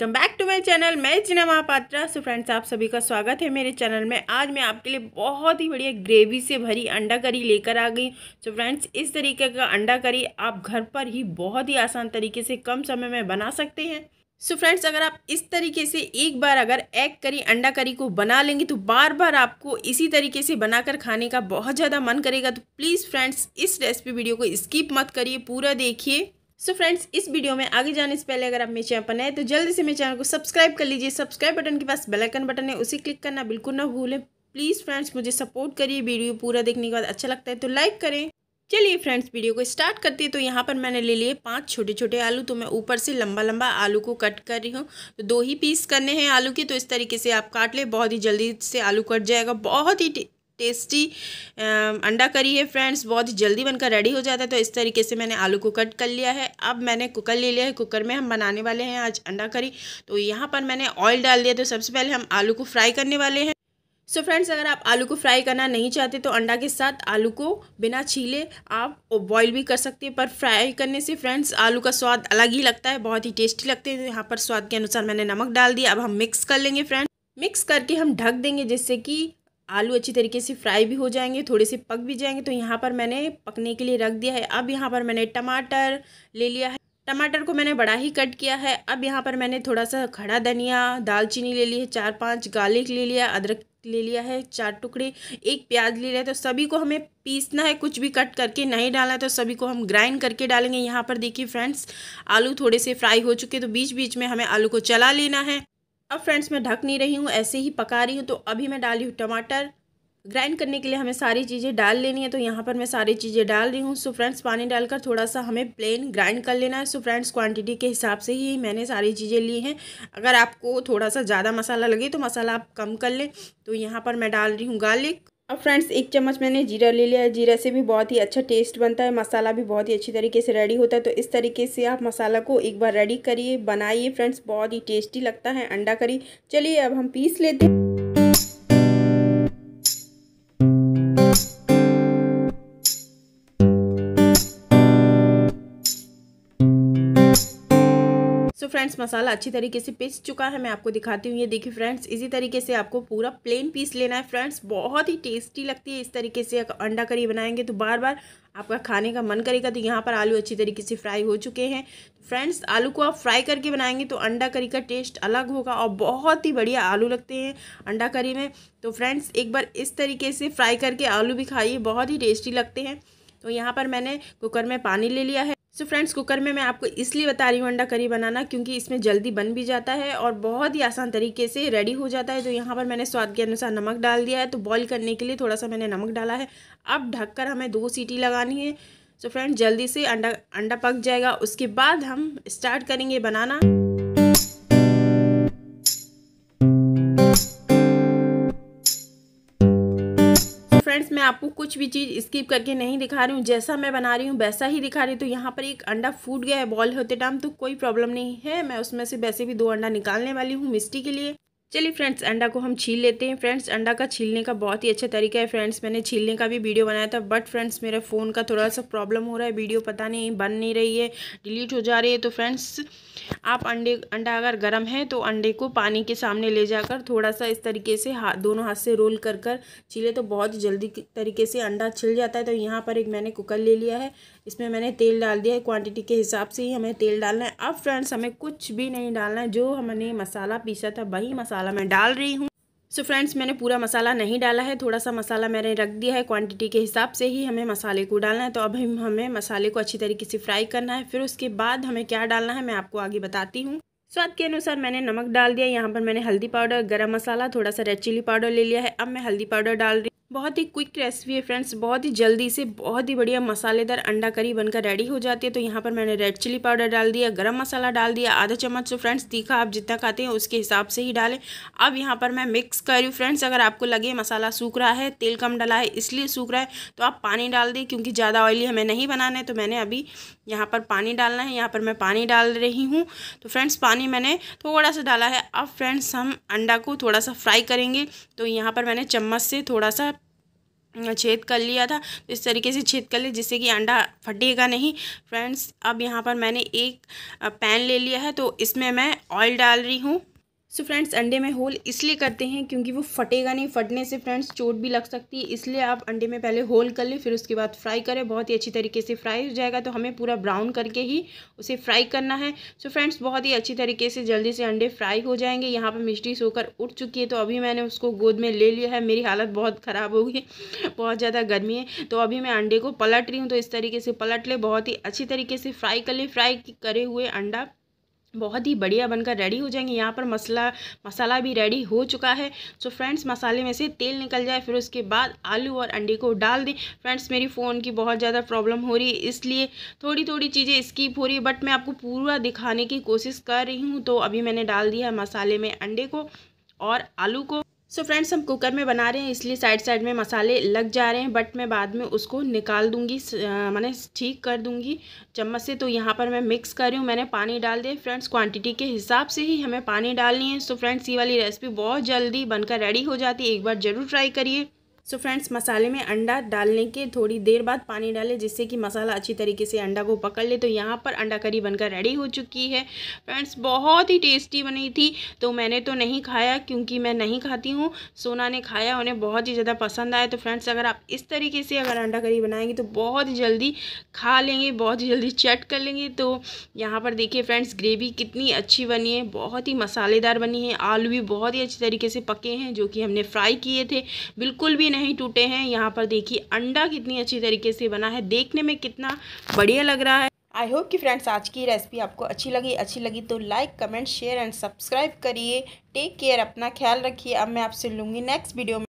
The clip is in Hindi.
welcome back to my channel मैं जिना महापात्रा सो फ्रेंड्स आप सभी का स्वागत है मेरे चैनल में आज मैं आपके लिए बहुत ही बढ़िया ग्रेवी से भरी अंडा करी लेकर आ गई सो फ्रेंड्स इस तरीके का अंडा करी आप घर पर ही बहुत ही आसान तरीके से कम समय में बना सकते हैं सो so फ्रेंड्स अगर आप इस तरीके से एक बार अगर एग करी अंडा करी को बना लेंगे तो बार बार आपको इसी तरीके से बनाकर खाने का बहुत ज़्यादा मन करेगा तो प्लीज़ फ्रेंड्स इस रेसिपी वीडियो को स्किप मत करिए पूरा देखिए सो so फ्रेंड्स इस वीडियो में आगे जाने से पहले अगर आप मेरे चैनल पर नए तो जल्दी से मेरे चैनल को सब्सक्राइब कर लीजिए सब्सक्राइब बटन के पास आइकन बटन है उसे क्लिक करना बिल्कुल ना भूलें प्लीज़ फ्रेंड्स मुझे सपोर्ट करिए वीडियो पूरा देखने के बाद अच्छा लगता है तो लाइक करें चलिए फ्रेंड्स वीडियो को स्टार्ट करते हैं तो यहाँ पर मैंने ले लिए पांच छोटे छोटे आलू तो मैं ऊपर से लंबा लंबा आलू को कट कर रही हूँ तो दो ही पीस करने हैं आलू के तो इस तरीके से आप काट ले बहुत ही जल्दी से आलू कट जाएगा बहुत ही टेस्टी um, अंडा करी है फ्रेंड्स बहुत ही जल्दी बनकर रेडी हो जाता है तो इस तरीके से मैंने आलू को कट कर लिया है अब मैंने कुकर ले लिया है कुकर में हम बनाने वाले हैं आज अंडा करी तो यहाँ पर मैंने ऑयल डाल दिया तो सबसे पहले हम आलू को फ्राई करने वाले हैं सो so फ्रेंड्स अगर आप आलू को फ्राई करना नहीं चाहते तो अंडा के साथ आलू को बिना छीले आप बॉईल भी कर सकते हैं पर फ्राई करने से फ्रेंड्स आलू का स्वाद अलग ही लगता है बहुत ही टेस्टी लगते हैं यहाँ पर स्वाद के अनुसार मैंने नमक डाल दिया अब हम मिक्स कर लेंगे फ्रेंड्स मिक्स करके हम ढक देंगे जिससे कि आलू अच्छी तरीके से फ्राई भी हो जाएंगे थोड़े से पक भी जाएंगे तो यहाँ पर मैंने पकने के लिए रख दिया है अब यहाँ पर मैंने टमाटर ले लिया है टमाटर को मैंने बड़ा ही कट किया है अब यहाँ पर मैंने थोड़ा सा खड़ा धनिया दालचीनी ले ली है चार पाँच गार्लिक ले लिया अदरक ले लिया है चार टुकड़े एक प्याज ले लिया है तो सभी को हमें पीसना है कुछ भी कट करके नहीं डालना है तो सभी को हम ग्राइंड करके डालेंगे यहाँ पर देखिए फ्रेंड्स आलू थोड़े से फ्राई हो चुके तो बीच बीच में हमें आलू को चला लेना है अब फ्रेंड्स मैं ढक नहीं रही हूँ ऐसे ही पका रही हूँ तो अभी मैं डाली हूँ टमाटर ग्राइंड करने के लिए हमें सारी चीज़ें डाल लेनी है तो यहाँ पर मैं सारी चीज़ें डाल रही हूँ सो फ्रेंड्स पानी डालकर थोड़ा सा हमें प्लेन ग्राइंड कर लेना है सो फ्रेंड्स क्वांटिटी के हिसाब से ही मैंने सारी चीज़ें ली हैं अगर आपको थोड़ा सा ज़्यादा मसाला लगे तो मसाला आप कम कर लें तो यहाँ पर मैं डाल रही हूँ गार्लिक अब फ्रेंड्स एक चम्मच मैंने जीरा ले लिया है जीरा से भी बहुत ही अच्छा टेस्ट बनता है मसाला भी बहुत ही अच्छी तरीके से रेडी होता है तो इस तरीके से आप मसाला को एक बार रेडी करिए बनाइए फ्रेंड्स बहुत ही टेस्टी लगता है अंडा करी चलिए अब हम पीस लेते हैं सो so फ्रेंड्स मसाला अच्छी तरीके से पिस चुका है मैं आपको दिखाती हूँ ये देखिए फ्रेंड्स इसी तरीके से आपको पूरा प्लेन पीस लेना है फ्रेंड्स बहुत ही टेस्टी लगती है इस तरीके से अंडा करी बनाएंगे तो बार बार आपका खाने का मन करेगा तो यहाँ पर आलू अच्छी तरीके से फ्राई हो चुके हैं फ्रेंड्स आलू को आप फ्राई करके बनाएंगे तो अंडा करी का टेस्ट अलग होगा और बहुत ही बढ़िया आलू लगते हैं अंडा करी में तो फ्रेंड्स एक बार इस तरीके से फ्राई करके आलू भी खाइए बहुत ही टेस्टी लगते हैं तो यहाँ पर मैंने कुकर में पानी ले लिया है सो फ्रेंड्स कुकर में मैं आपको इसलिए बता रही हूँ अंडा करी बनाना क्योंकि इसमें जल्दी बन भी जाता है और बहुत ही आसान तरीके से रेडी हो जाता है तो यहाँ पर मैंने स्वाद के अनुसार नमक डाल दिया है तो बॉईल करने के लिए थोड़ा सा मैंने नमक डाला है अब ढककर हमें दो सीटी लगानी है सो so फ्रेंड्स जल्दी से अंडा अंडा पक जाएगा उसके बाद हम स्टार्ट करेंगे बनाना फ्रेंड्स मैं आपको कुछ भी चीज़ स्किप करके नहीं दिखा रही हूँ जैसा मैं बना रही हूँ वैसा ही दिखा रही हूँ तो यहाँ पर एक अंडा फूट गया है बॉल होते टाइम तो कोई प्रॉब्लम नहीं है मैं उसमें से वैसे भी दो अंडा निकालने वाली हूँ मिस्टी के लिए चलिए फ्रेंड्स अंडा को हम छील लेते हैं फ्रेंड्स अंडा का छीलने का बहुत ही अच्छा तरीका है फ्रेंड्स मैंने छीलने का भी वीडियो बनाया था बट फ्रेंड्स मेरे फ़ोन का थोड़ा सा प्रॉब्लम हो रहा है वीडियो पता नहीं बन नहीं रही है डिलीट हो जा रही है तो फ्रेंड्स आप अंडे अंडा अगर गर्म है तो अंडे को पानी के सामने ले जाकर थोड़ा सा इस तरीके से हाथ दोनों हाथ से रोल कर कर छीले तो बहुत जल्दी तरीके से अंडा छिल जाता है तो यहाँ पर एक मैंने कुकर ले लिया है इसमें मैंने तेल डाल दिया है क्वान्टिटी के हिसाब से ही हमें तेल डालना है अब फ्रेंड्स हमें कुछ भी नहीं डालना है जो हमने मसाला पीसा था वही मसाला मसाला मैं डाल रही हूँ सो so फ्रेंड्स मैंने पूरा मसाला नहीं डाला है थोड़ा सा मसाला मैंने रख दिया है क्वांटिटी के हिसाब से ही हमें मसाले को डालना है तो अब हम हमें मसाले को अच्छी तरीके से फ्राई करना है फिर उसके बाद हमें क्या डालना है मैं आपको आगे बताती हूँ स्वाद के अनुसार मैंने नमक डाल दिया यहाँ पर मैंने हल्दी पाउडर गरम मसाला थोड़ा सा रेड चिली पाउडर ले लिया है अब मैं हल्दी पाउडर डाल रही बहुत ही क्विक रेसिपी है फ्रेंड्स बहुत ही जल्दी से बहुत ही बढ़िया मसालेदार अंडा करी बनकर रेडी हो जाती है तो यहाँ पर मैंने रेड चिली पाउडर डाल दिया गरम मसाला डाल दिया आधा चम्मच तो फ्रेंड्स तीखा आप जितना खाते हैं उसके हिसाब से ही डालें अब यहाँ पर मैं मिक्स कर रही हूँ फ्रेंड्स अगर आपको लगे मसाला सूख रहा है तेल कम डला है इसलिए सूख रहा है तो आप पानी डाल दें क्योंकि ज़्यादा ऑयली हमें नहीं बनाना है तो मैंने अभी यहाँ पर पानी डालना है यहाँ पर मैं पानी डाल रही हूँ तो फ्रेंड्स पानी मैंने थोड़ा सा डाला है अब फ्रेंड्स हम अंडा को थोड़ा सा फ्राई करेंगे तो यहाँ पर मैंने चम्मच से थोड़ा सा छेद कर लिया था तो इस तरीके से छेद कर लिया जिससे कि अंडा फटेगा नहीं फ्रेंड्स अब यहाँ पर मैंने एक पैन ले लिया है तो इसमें मैं ऑयल डाल रही हूँ सो फ्रेंड्स अंडे में होल इसलिए करते हैं क्योंकि वो फटेगा नहीं फटने से फ्रेंड्स चोट भी लग सकती है इसलिए आप अंडे में पहले होल कर लें फिर उसके बाद फ्राई करें बहुत ही अच्छी तरीके से फ्राई हो जाएगा तो हमें पूरा ब्राउन करके ही उसे फ्राई करना है सो so फ्रेंड्स बहुत ही अच्छी तरीके से जल्दी से अंडे फ्राई हो जाएंगे यहाँ पर मिश्री सोकर उठ चुकी है तो अभी मैंने उसको गोद में ले लिया है मेरी हालत बहुत ख़राब हो गई बहुत ज़्यादा गर्मी है तो अभी मैं अंडे को पलट रही हूँ तो इस तरीके से पलट ले बहुत ही अच्छी तरीके से फ्राई कर ले फ्राई करे हुए अंडा बहुत ही बढ़िया बनकर रेडी हो जाएंगे यहाँ पर मसाला मसाला भी रेडी हो चुका है सो फ्रेंड्स मसाले में से तेल निकल जाए फिर उसके बाद आलू और अंडे को डाल दें फ्रेंड्स मेरी फ़ोन की बहुत ज़्यादा प्रॉब्लम हो रही है इसलिए थोड़ी थोड़ी चीज़ें स्कीप हो रही है बट मैं आपको पूरा दिखाने की कोशिश कर रही हूँ तो अभी मैंने डाल दिया मसाले में अंडे को और आलू को सो so फ्रेंड्स हम कुकर में बना रहे हैं इसलिए साइड साइड में मसाले लग जा रहे हैं बट मैं बाद में उसको निकाल दूंगी मैंने ठीक कर दूंगी चम्मच से तो यहाँ पर मैं मिक्स कर रही हूँ मैंने पानी डाल दिया फ्रेंड्स क्वांटिटी के हिसाब से ही हमें पानी डालनी है सो so फ्रेंड्स ये वाली रेसिपी बहुत जल्दी बनकर रेडी हो जाती है एक बार ज़रूर ट्राई करिए सो so फ्रेंड्स मसाले में अंडा डालने के थोड़ी देर बाद पानी डालें जिससे कि मसाला अच्छी तरीके से अंडा को पकड़ ले तो यहाँ पर अंडा करी बनकर रेडी हो चुकी है फ्रेंड्स बहुत ही टेस्टी बनी थी तो मैंने तो नहीं खाया क्योंकि मैं नहीं खाती हूँ सोना ने खाया उन्हें बहुत ही ज़्यादा पसंद आया तो फ्रेंड्स अगर आप इस तरीके से अगर अंडा करी बनाएंगे तो बहुत ही जल्दी खा लेंगे बहुत ही जल्दी चट कर लेंगे तो यहाँ पर देखिए फ्रेंड्स ग्रेवी कितनी अच्छी बनी है बहुत ही मसालेदार बनी है आलू भी बहुत ही अच्छी तरीके से पके हैं जो कि हमने फ्राई किए थे बिल्कुल भी नहीं नहीं टूटे हैं यहाँ पर देखिए अंडा कितनी अच्छी तरीके से बना है देखने में कितना बढ़िया लग रहा है आई होप कि फ्रेंड्स आज की रेसिपी आपको अच्छी लगी अच्छी लगी तो like comment share and subscribe करिए टेक केयर अपना ख्याल रखिए अब मैं आपसे लूँगी नेक्स्ट वीडियो में